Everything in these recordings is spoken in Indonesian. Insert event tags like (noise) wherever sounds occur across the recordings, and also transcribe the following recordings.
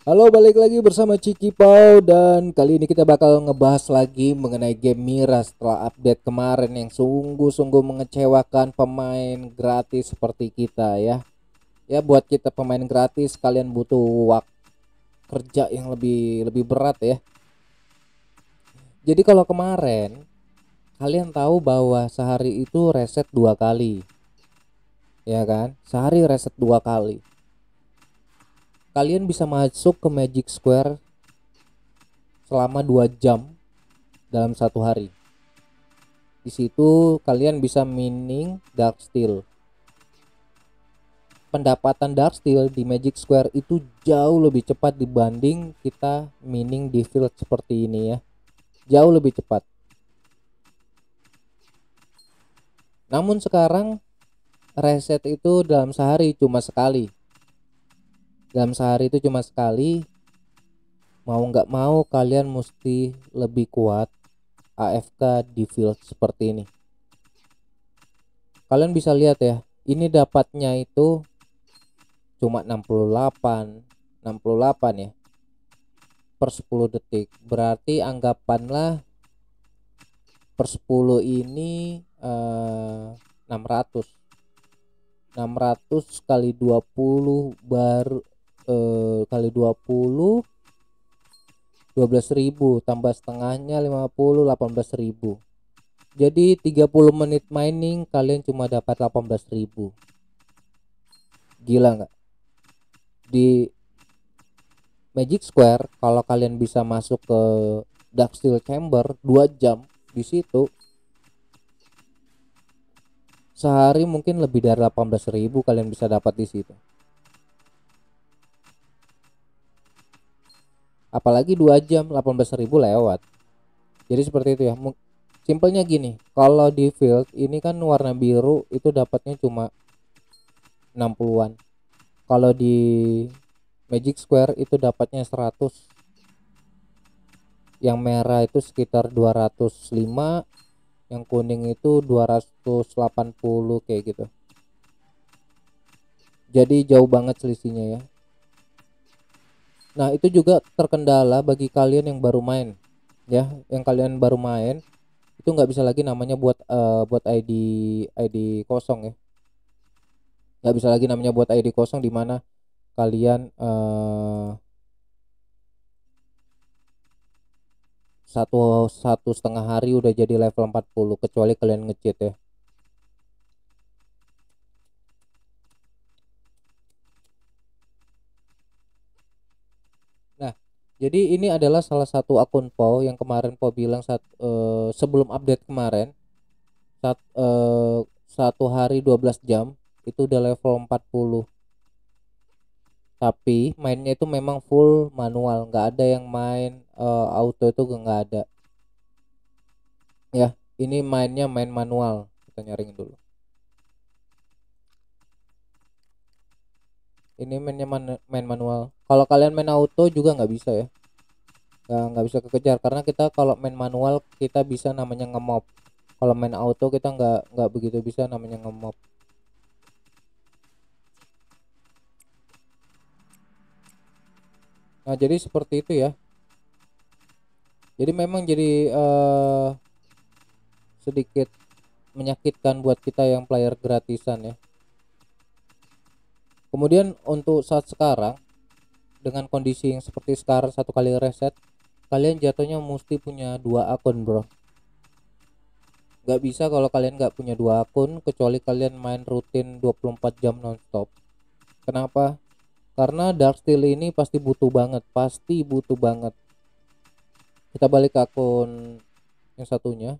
Halo, balik lagi bersama Ciki Pau dan kali ini kita bakal ngebahas lagi mengenai game Mira setelah update kemarin yang sungguh-sungguh mengecewakan pemain gratis seperti kita ya. Ya buat kita pemain gratis kalian butuh waktu kerja yang lebih lebih berat ya. Jadi kalau kemarin kalian tahu bahwa sehari itu reset dua kali. Ya kan? Sehari reset dua kali kalian bisa masuk ke Magic Square selama 2 jam dalam satu hari. Di situ kalian bisa mining dark steel. Pendapatan dark steel di Magic Square itu jauh lebih cepat dibanding kita mining di field seperti ini ya. Jauh lebih cepat. Namun sekarang reset itu dalam sehari cuma sekali dalam sehari itu cuma sekali mau nggak mau kalian mesti lebih kuat AFK di field seperti ini kalian bisa lihat ya ini dapatnya itu cuma 68 68 ya per 10 detik berarti anggapanlah per 10 ini eh, 600 600 kali 20 baru eh, kali 20 12.000 tambah setengahnya 50 18.000 jadi 30 menit mining kalian cuma dapat 18.000 gila nggak di Magic Square kalau kalian bisa masuk ke Dark Steel Chamber 2 jam di situ sehari mungkin lebih dari 18.000 kalian bisa dapat di situ apalagi dua jam 18.000 lewat jadi seperti itu ya simpelnya gini kalau di field ini kan warna biru itu dapatnya cuma 60-an kalau di Magic Square itu dapatnya 100 yang merah itu sekitar 205 yang kuning itu 280 kayak gitu jadi jauh banget selisihnya ya Nah, itu juga terkendala bagi kalian yang baru main. Ya, yang kalian baru main itu nggak bisa lagi namanya buat uh, buat ID ID kosong ya. Nggak bisa lagi namanya buat ID kosong di mana kalian uh, satu satu setengah hari udah jadi level 40 kecuali kalian ngecit ya Jadi ini adalah salah satu akun Po yang kemarin Po bilang saat uh, sebelum update kemarin saat uh, satu hari 12 jam itu udah level 40. Tapi mainnya itu memang full manual, nggak ada yang main uh, auto itu nggak ada. Ya, ini mainnya main manual. Kita nyaringin dulu. ini mainnya man main manual kalau kalian main auto juga nggak bisa ya nggak bisa kekejar karena kita kalau main manual kita bisa namanya ngemop kalau main auto kita nggak nggak begitu bisa namanya ngemop nah jadi seperti itu ya jadi memang jadi uh, sedikit menyakitkan buat kita yang player gratisan ya kemudian untuk saat sekarang dengan kondisi yang seperti sekarang satu kali reset kalian jatuhnya mesti punya dua akun bro nggak bisa kalau kalian nggak punya dua akun kecuali kalian main rutin 24 jam nonstop kenapa karena dark steel ini pasti butuh banget pasti butuh banget kita balik ke akun yang satunya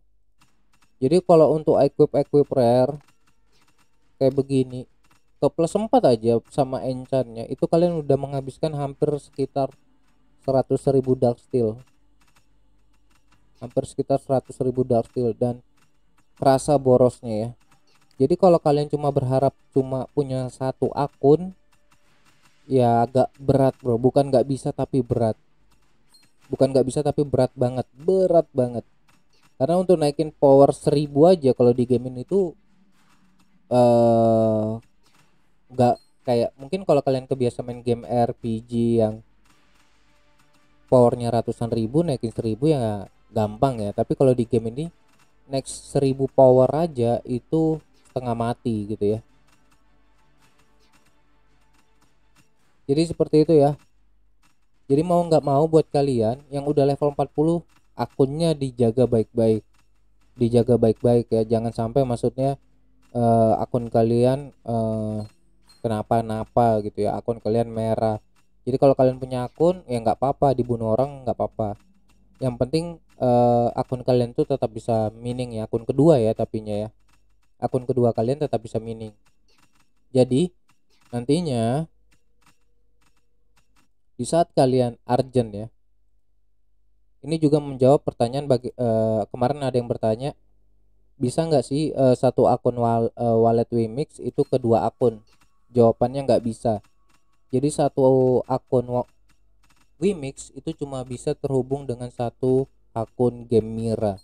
jadi kalau untuk equip equip rare kayak begini ke plus 4 aja sama enchantnya itu kalian udah menghabiskan hampir sekitar 100.000 dark steel hampir sekitar 100.000 dark steel dan kerasa borosnya ya jadi kalau kalian cuma berharap cuma punya satu akun ya agak berat bro bukan nggak bisa tapi berat bukan nggak bisa tapi berat banget berat banget karena untuk naikin power 1000 aja kalau di game ini tuh uh, nggak kayak mungkin kalau kalian kebiasa main game RPG yang powernya ratusan ribu naikin seribu ya gampang ya tapi kalau di game ini next seribu power aja itu setengah mati gitu ya jadi seperti itu ya jadi mau nggak mau buat kalian yang udah level 40 akunnya dijaga baik-baik dijaga baik-baik ya jangan sampai maksudnya uh, akun kalian uh, kenapa-napa gitu ya akun kalian merah jadi kalau kalian punya akun ya nggak apa-apa dibunuh orang nggak apa-apa yang penting uh, akun kalian tuh tetap bisa mining ya akun kedua ya tapinya ya akun kedua kalian tetap bisa mining jadi nantinya di saat kalian urgent ya ini juga menjawab pertanyaan bagi uh, kemarin ada yang bertanya bisa nggak sih uh, satu akun wal, uh, wallet Wimix itu kedua akun jawabannya nggak bisa jadi satu akun Wimix itu cuma bisa terhubung dengan satu akun game Mira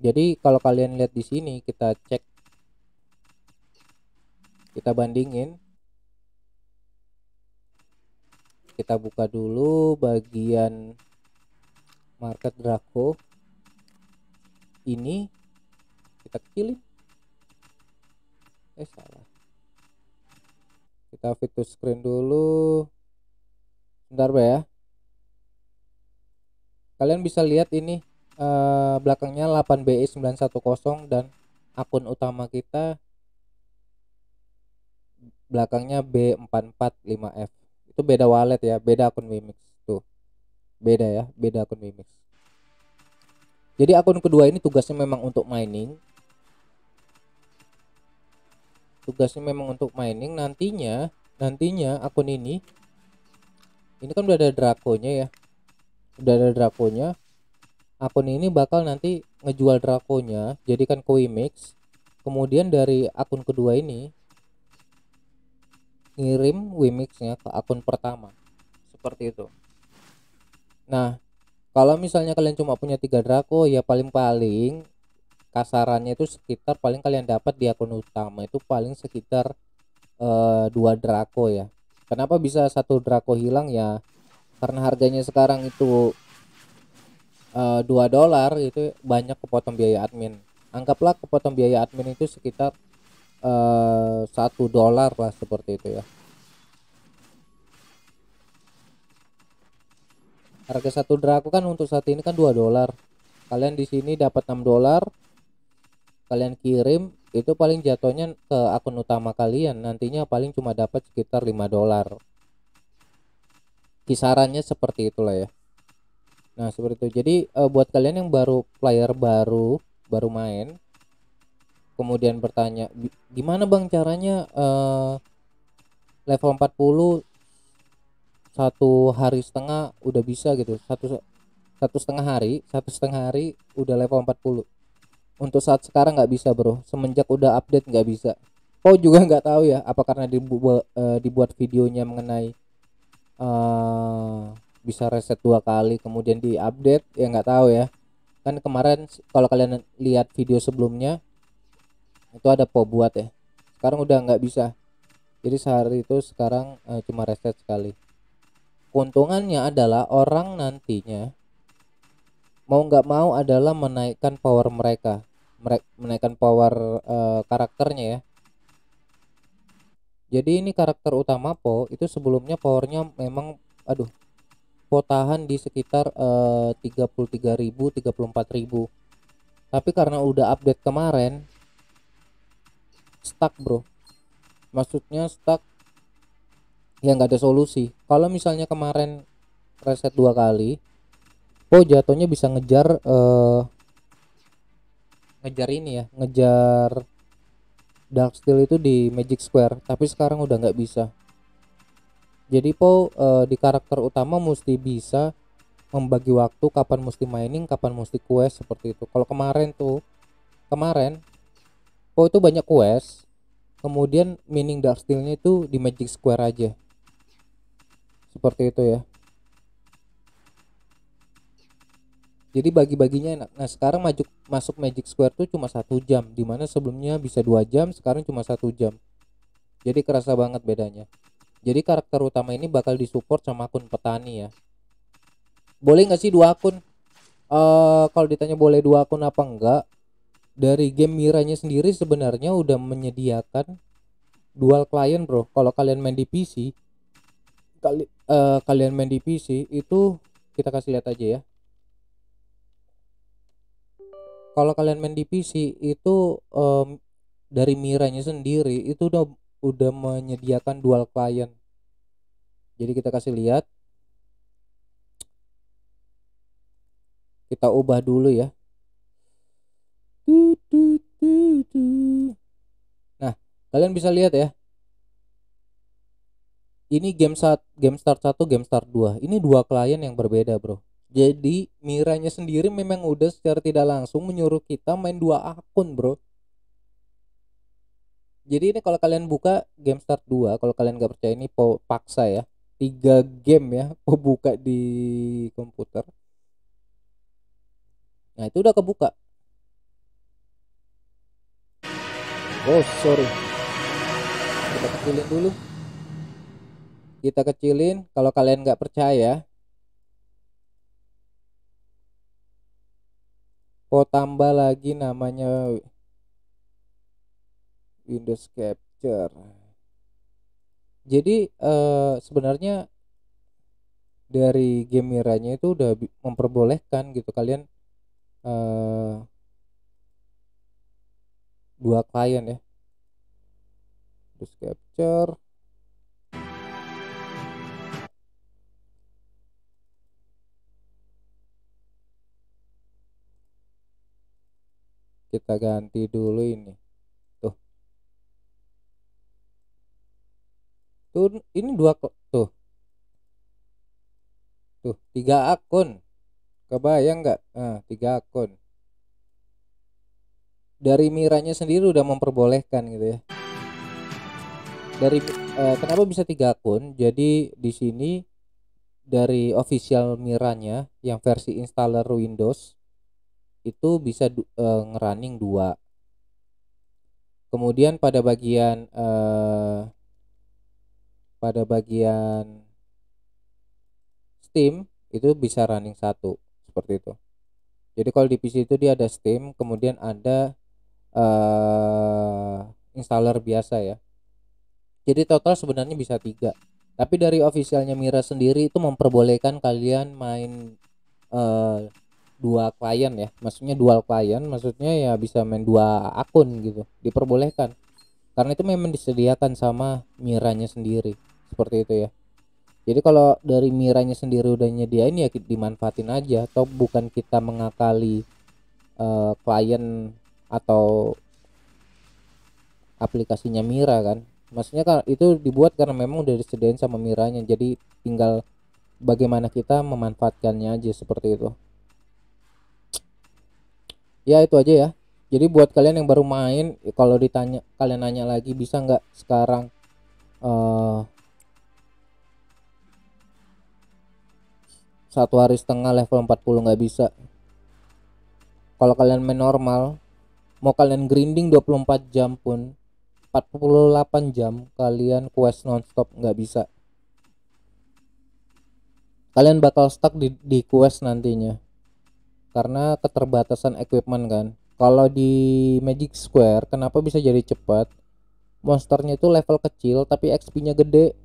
jadi kalau kalian lihat di sini kita cek kita bandingin kita buka dulu bagian market Draco ini kita kecilin eh salah kita fitur screen dulu sebentar ya kalian bisa lihat ini eh, belakangnya 8 bi 910 dan akun utama kita belakangnya B445F itu beda wallet ya beda akun Wimix tuh beda ya beda akun Wimix jadi akun kedua ini tugasnya memang untuk mining tugasnya memang untuk mining nantinya nantinya akun ini ini kan udah ada drakonya ya udah ada drakonya akun ini bakal nanti ngejual drakonya jadikan koi mix kemudian dari akun kedua ini ngirim wimixnya ke akun pertama seperti itu nah kalau misalnya kalian cuma punya tiga drako ya paling-paling kasarannya itu sekitar paling kalian dapat di akun utama itu paling sekitar uh, dua Draco ya kenapa bisa satu Draco hilang ya karena harganya sekarang itu eh, dua dolar itu banyak kepotong biaya admin anggaplah kepotong biaya admin itu sekitar eh, satu dolar lah seperti itu ya harga satu drako kan untuk saat ini kan dua dolar kalian di sini dapat 6 dolar kalian kirim itu paling jatuhnya ke akun utama kalian nantinya paling cuma dapat sekitar 5 dolar kisarannya seperti itulah ya nah seperti itu jadi eh, buat kalian yang baru player baru baru main kemudian bertanya gimana bang caranya e, level 40 satu hari setengah udah bisa gitu satu satu setengah hari satu setengah hari udah level 40 untuk saat sekarang nggak bisa bro semenjak udah update nggak bisa kau juga nggak tahu ya apa karena dibu eh, dibuat videonya mengenai uh, bisa reset dua kali kemudian di update ya nggak tahu ya kan kemarin kalau kalian lihat video sebelumnya itu ada po buat ya sekarang udah nggak bisa jadi sehari itu sekarang uh, cuma reset sekali keuntungannya adalah orang nantinya mau nggak mau adalah menaikkan power mereka menaikkan power uh, karakternya ya jadi ini karakter utama Po itu sebelumnya powernya memang aduh Po tahan di sekitar uh, 33.000 34.000 tapi karena udah update kemarin stuck bro maksudnya stuck ya nggak ada solusi kalau misalnya kemarin reset dua kali Aku jatuhnya bisa ngejar uh, ngejar ini ya, ngejar Dark Steel itu di Magic Square, tapi sekarang udah nggak bisa. Jadi Po uh, di karakter utama mesti bisa membagi waktu kapan mesti mining, kapan mesti quest seperti itu. Kalau kemarin tuh, kemarin Po itu banyak quest, kemudian mining Dark steel itu di Magic Square aja. Seperti itu ya. jadi bagi-baginya enak nah sekarang masuk masuk Magic Square tuh cuma satu jam dimana sebelumnya bisa dua jam sekarang cuma satu jam jadi kerasa banget bedanya jadi karakter utama ini bakal disupport sama akun petani ya boleh nggak sih dua akun uh, kalau ditanya boleh dua akun apa enggak dari game miranya sendiri sebenarnya udah menyediakan dual client bro kalau kalian main di PC kali uh, kalian main di PC itu kita kasih lihat aja ya kalau kalian main di PC itu um, dari miranya sendiri itu udah udah menyediakan dual client jadi kita kasih lihat kita ubah dulu ya nah kalian bisa lihat ya ini game saat game start 1 game start 2 ini dua klien yang berbeda bro jadi Miranya sendiri memang udah secara tidak langsung menyuruh kita main dua akun bro. Jadi ini kalau kalian buka game start 2 kalau kalian gak percaya ini paksa ya. tiga game ya aku (laughs) buka di komputer. Nah itu udah kebuka. Oh sorry. Kita kecilin dulu. Kita kecilin. Kalau kalian nggak percaya, kok tambah lagi namanya Windows Capture jadi eh, sebenarnya dari game miranya itu udah memperbolehkan gitu kalian eh, dua klien ya Windows Capture kita ganti dulu ini tuh tuh ini dua kok tuh tuh tiga akun kebayang nggak nah, tiga akun dari miranya sendiri udah memperbolehkan gitu ya dari eh, kenapa bisa tiga akun jadi di sini dari official miranya yang versi installer Windows itu bisa uh, ngerunning dua kemudian pada bagian uh, pada bagian steam itu bisa running satu seperti itu jadi kalau di PC itu dia ada steam kemudian ada uh, installer biasa ya jadi total sebenarnya bisa tiga tapi dari officialnya Mira sendiri itu memperbolehkan kalian main dua klien ya maksudnya dual klien maksudnya ya bisa main dua akun gitu diperbolehkan karena itu memang disediakan sama miranya sendiri seperti itu ya jadi kalau dari miranya sendiri udah nyediain ya dimanfaatin aja atau bukan kita mengakali uh, klien atau aplikasinya mira kan. Maksudnya kan itu dibuat karena memang udah disediain sama miranya. Jadi tinggal bagaimana kita memanfaatkannya aja seperti itu ya itu aja ya jadi buat kalian yang baru main ya kalau ditanya kalian nanya lagi bisa nggak sekarang uh, satu hari setengah level 40 nggak bisa kalau kalian main normal mau kalian grinding 24 jam pun 48 jam kalian quest nonstop nggak bisa kalian bakal stuck di, di quest nantinya karena keterbatasan equipment kan kalau di Magic Square kenapa bisa jadi cepat monsternya itu level kecil tapi XP-nya gede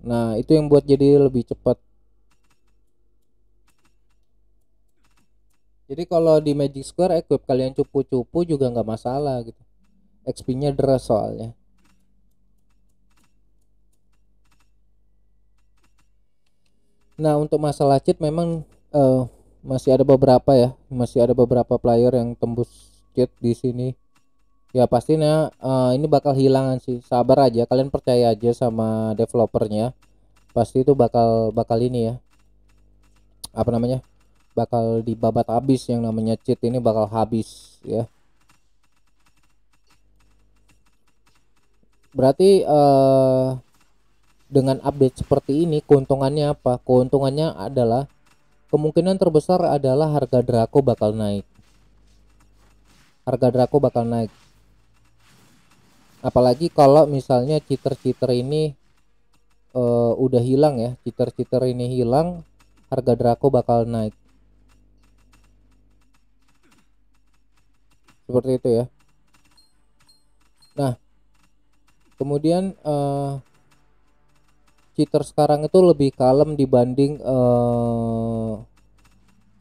nah itu yang buat jadi lebih cepat jadi kalau di Magic Square equip kalian cupu-cupu juga nggak masalah gitu XP-nya deras soalnya nah untuk masalah cheat memang uh, masih ada beberapa ya masih ada beberapa player yang tembus cheat di sini ya pastinya uh, ini bakal hilangan sih sabar aja kalian percaya aja sama developernya pasti itu bakal bakal ini ya apa namanya bakal dibabat habis yang namanya cheat ini bakal habis ya berarti uh, dengan update seperti ini keuntungannya apa keuntungannya adalah kemungkinan terbesar adalah harga Draco bakal naik. Harga Draco bakal naik. Apalagi kalau misalnya cheater-cheater ini uh, udah hilang ya, cheater-cheater ini hilang, harga Draco bakal naik. Seperti itu ya. Nah, kemudian uh, cheater sekarang itu lebih kalem dibanding uh,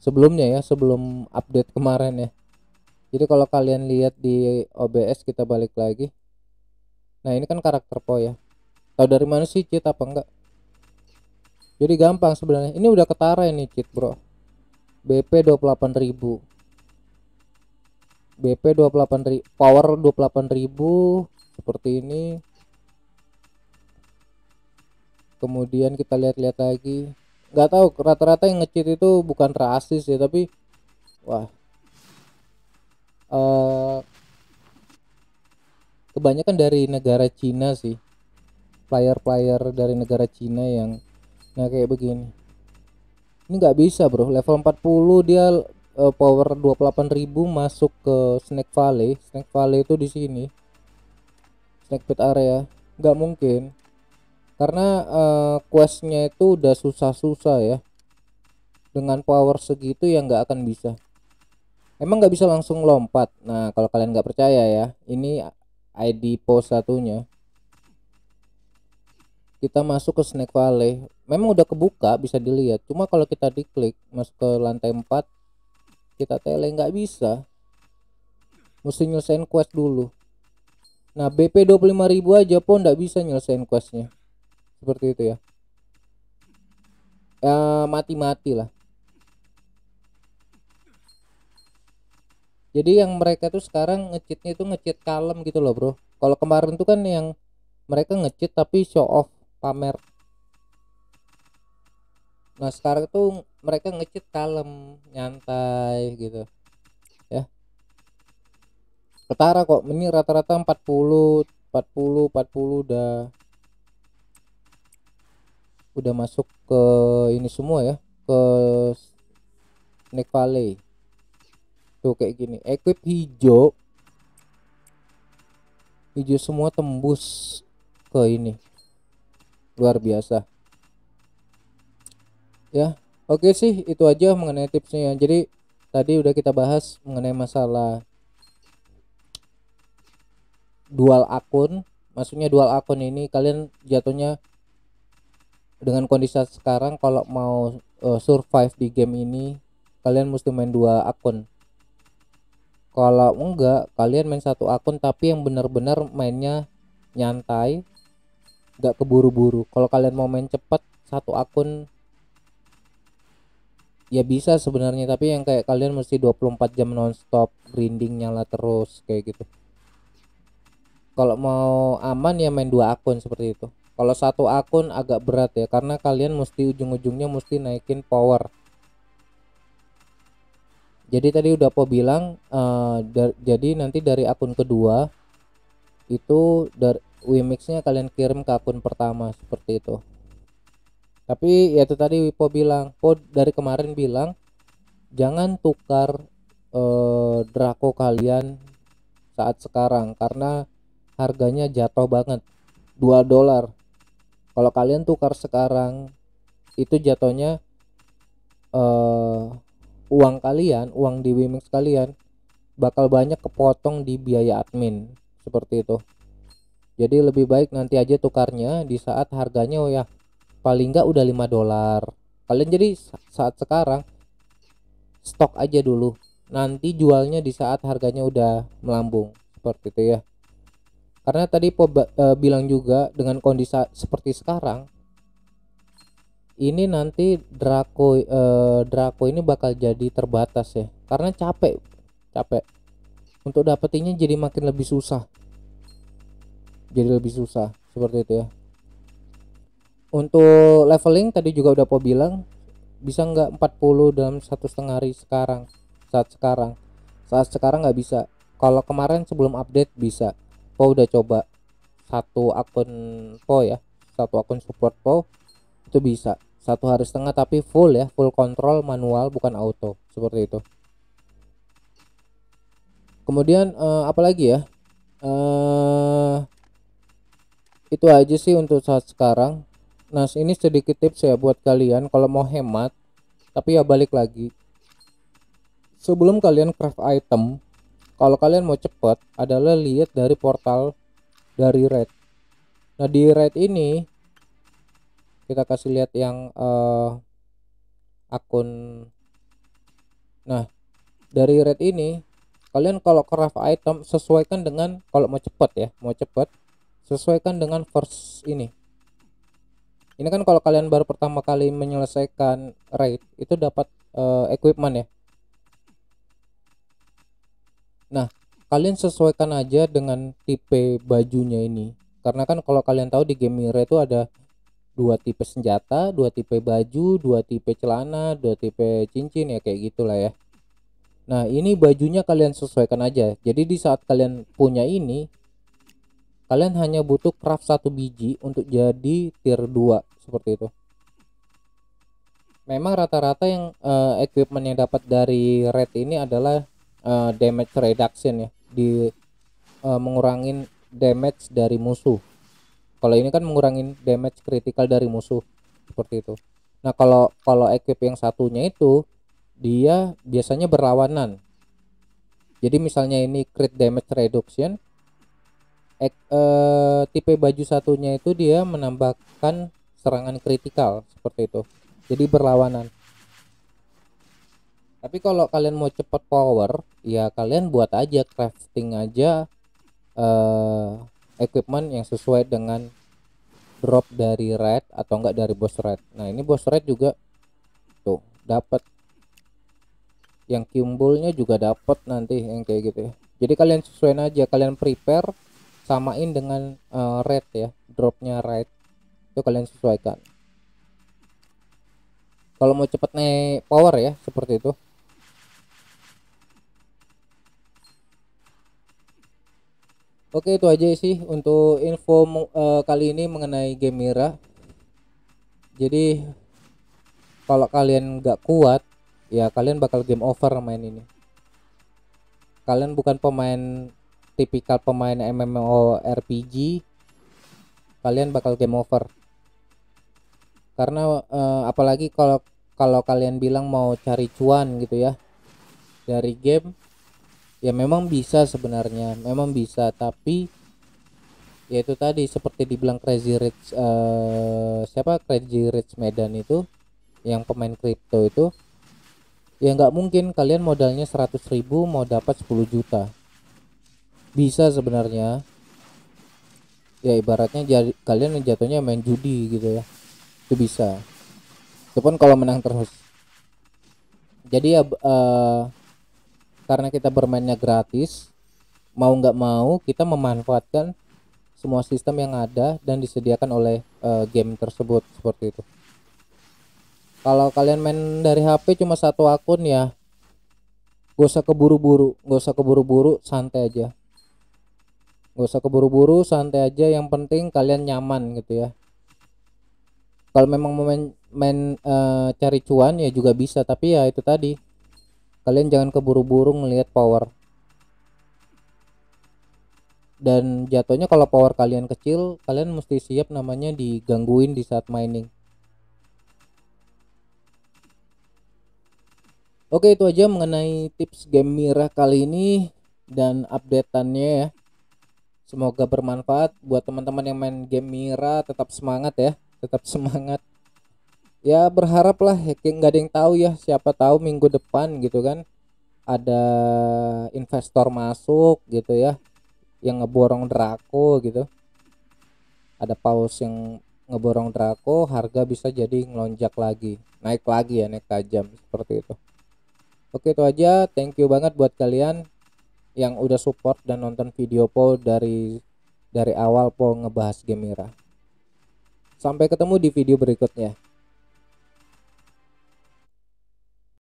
sebelumnya ya sebelum update kemarin ya jadi kalau kalian lihat di OBS kita balik lagi nah ini kan karakter po ya tahu dari mana sih cheat apa enggak jadi gampang sebenarnya ini udah ketara ini cheat bro BP 28000 BP 28000 power 28000 seperti ini kemudian kita lihat-lihat lagi nggak tahu rata-rata yang ngecit itu bukan rasis ya tapi wah uh, kebanyakan dari negara Cina sih player-player dari negara Cina yang nah kayak begini ini nggak bisa bro level 40 dia uh, power 28.000 masuk ke Snake Valley Snake Valley itu di sini Snake Pit area nggak mungkin karena uh, questnya itu udah susah-susah ya dengan power segitu ya nggak akan bisa emang nggak bisa langsung lompat nah kalau kalian nggak percaya ya ini ID post satunya kita masuk ke snack Valley memang udah kebuka bisa dilihat cuma kalau kita diklik masuk ke lantai 4 kita tele nggak bisa mesti nyelesain quest dulu nah BP 25.000 aja pun nggak bisa nyelesain questnya seperti itu ya eh, mati-mati uh, lah jadi yang mereka tuh sekarang ngecitnya itu ngecit kalem gitu loh bro kalau kemarin tuh kan yang mereka ngecit tapi show off pamer nah sekarang tuh mereka ngecit kalem nyantai gitu ya ketara kok ini rata-rata 40 40 40 udah udah masuk ke ini semua ya ke Snake Valley tuh kayak gini equip hijau hijau semua tembus ke ini luar biasa ya oke sih itu aja mengenai tipsnya ya. jadi tadi udah kita bahas mengenai masalah dual akun maksudnya dual akun ini kalian jatuhnya dengan kondisi sekarang kalau mau uh, survive di game ini kalian mesti main dua akun kalau enggak kalian main satu akun tapi yang benar-benar mainnya nyantai nggak keburu-buru kalau kalian mau main cepat satu akun ya bisa sebenarnya tapi yang kayak kalian mesti 24 jam nonstop grinding nyala terus kayak gitu kalau mau aman ya main dua akun seperti itu kalau satu akun agak berat ya karena kalian mesti ujung-ujungnya mesti naikin power jadi tadi udah po bilang uh, jadi nanti dari akun kedua itu dari Wimixnya kalian kirim ke akun pertama seperti itu tapi ya itu tadi Wipo bilang Po dari kemarin bilang jangan tukar uh, Draco kalian saat sekarang karena harganya jatuh banget 2 dolar kalau kalian tukar sekarang itu jatuhnya uh, uang kalian uang di Wimix kalian bakal banyak kepotong di biaya admin seperti itu jadi lebih baik nanti aja tukarnya di saat harganya oh ya paling nggak udah 5 dolar kalian jadi saat sekarang stok aja dulu nanti jualnya di saat harganya udah melambung seperti itu ya karena tadi po e, eh, bilang juga dengan kondisi seperti sekarang ini nanti Draco e, Draco ini bakal jadi terbatas ya. Karena capek, capek. Untuk dapetinnya jadi makin lebih susah. Jadi lebih susah seperti itu ya. Untuk leveling tadi juga udah Po bilang bisa nggak 40 dalam satu setengah hari sekarang saat sekarang saat sekarang nggak bisa kalau kemarin sebelum update bisa Po udah coba satu akun Po ya satu akun support Po itu bisa satu hari setengah tapi full ya full kontrol manual bukan auto seperti itu kemudian eh, apalagi ya eh, itu aja sih untuk saat sekarang nah ini sedikit tips ya buat kalian kalau mau hemat tapi ya balik lagi sebelum kalian craft item kalau kalian mau cepat adalah lihat dari portal dari red nah di red ini kita kasih lihat yang uh, akun nah dari red ini kalian kalau craft item sesuaikan dengan kalau mau cepat ya mau cepat sesuaikan dengan first ini ini kan kalau kalian baru pertama kali menyelesaikan raid itu dapat uh, equipment ya Nah, kalian sesuaikan aja dengan tipe bajunya ini. Karena kan kalau kalian tahu di game Mirror itu ada dua tipe senjata, dua tipe baju, dua tipe celana, dua tipe cincin ya kayak gitulah ya. Nah, ini bajunya kalian sesuaikan aja. Jadi di saat kalian punya ini, kalian hanya butuh craft satu biji untuk jadi tier 2 seperti itu. Memang rata-rata yang uh, equipment yang dapat dari red ini adalah uh, damage reduction ya di uh, mengurangin damage dari musuh kalau ini kan mengurangin damage critical dari musuh seperti itu nah kalau kalau equip yang satunya itu dia biasanya berlawanan jadi misalnya ini crit damage reduction ek, uh, tipe baju satunya itu dia menambahkan serangan kritikal seperti itu jadi berlawanan tapi kalau kalian mau cepet power ya kalian buat aja crafting aja uh, equipment yang sesuai dengan drop dari red atau enggak dari boss red nah ini boss red juga tuh dapat yang kimbulnya juga dapat nanti yang kayak gitu ya jadi kalian sesuaiin aja kalian prepare samain dengan uh, red ya dropnya red itu kalian sesuaikan kalau mau cepet naik power ya seperti itu Oke itu aja sih untuk info uh, kali ini mengenai game Mira. Jadi kalau kalian nggak kuat, ya kalian bakal game over main ini. Kalian bukan pemain tipikal pemain MMORPG, kalian bakal game over. Karena uh, apalagi kalau kalau kalian bilang mau cari cuan gitu ya dari game ya memang bisa sebenarnya memang bisa tapi ya itu tadi seperti dibilang Crazy Rich uh, siapa Crazy Rich Medan itu yang pemain kripto itu ya nggak mungkin kalian modalnya 100.000 mau dapat 10 juta bisa sebenarnya ya ibaratnya jadi kalian jatuhnya main judi gitu ya itu bisa itu pun kalau menang terus jadi ya uh, karena kita bermainnya gratis mau nggak mau kita memanfaatkan semua sistem yang ada dan disediakan oleh uh, game tersebut seperti itu. Kalau kalian main dari HP cuma satu akun ya, gak usah keburu-buru, gak usah keburu-buru, santai aja. Gak usah keburu-buru, santai aja. Yang penting kalian nyaman gitu ya. Kalau memang mau main, main uh, cari cuan ya juga bisa, tapi ya itu tadi kalian jangan keburu-buru ngelihat power dan jatuhnya kalau power kalian kecil kalian mesti siap namanya digangguin di saat mining Oke itu aja mengenai tips game Mira kali ini dan updateannya ya Semoga bermanfaat buat teman-teman yang main game Mira tetap semangat ya tetap semangat ya berharaplah hacking ya, nggak ada yang tahu ya siapa tahu minggu depan gitu kan ada investor masuk gitu ya yang ngeborong Draco gitu ada paus yang ngeborong Draco harga bisa jadi ngelonjak lagi naik lagi ya naik tajam seperti itu oke itu aja thank you banget buat kalian yang udah support dan nonton video Po dari dari awal Po ngebahas Gemira sampai ketemu di video berikutnya